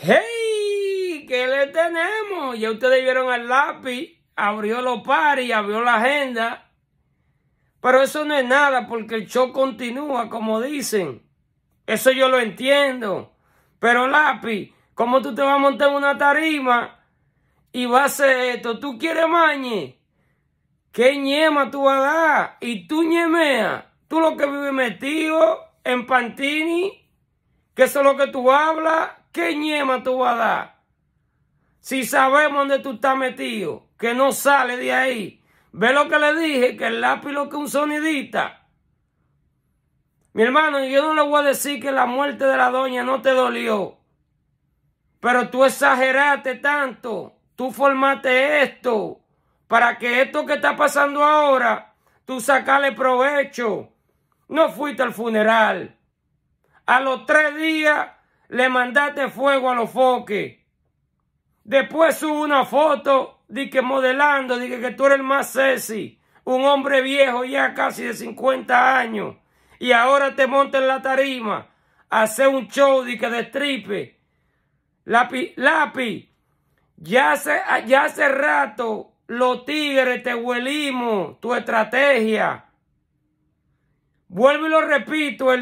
¡Hey! ¿Qué le tenemos? Ya ustedes vieron al lápiz, abrió los y abrió la agenda. Pero eso no es nada porque el show continúa, como dicen. Eso yo lo entiendo. Pero lápiz, ¿cómo tú te vas a montar una tarima y vas a hacer esto? ¿Tú quieres mañe? ¿Qué ñema tú vas a dar? Y tú ñemeas. Tú lo que vives metido en Pantini, ¿Qué es lo que tú hablas, ¿Qué ñema tú vas a dar? Si sabemos dónde tú estás metido, que no sale de ahí. Ve lo que le dije, que el lápiz lo que un sonidita. Mi hermano, yo no le voy a decir que la muerte de la doña no te dolió. Pero tú exageraste tanto. Tú formaste esto. Para que esto que está pasando ahora, tú sacale provecho. No fuiste al funeral. A los tres días le mandaste fuego a los foques. Después sube una foto de que modelando, de que, tú eres el más sexy, un hombre viejo ya casi de 50 años, y ahora te montas en la tarima hace hacer un show de que destripe. Lapi, lápiz. ya hace, ya hace rato los tigres te huelimos tu estrategia. Vuelvo y lo repito, el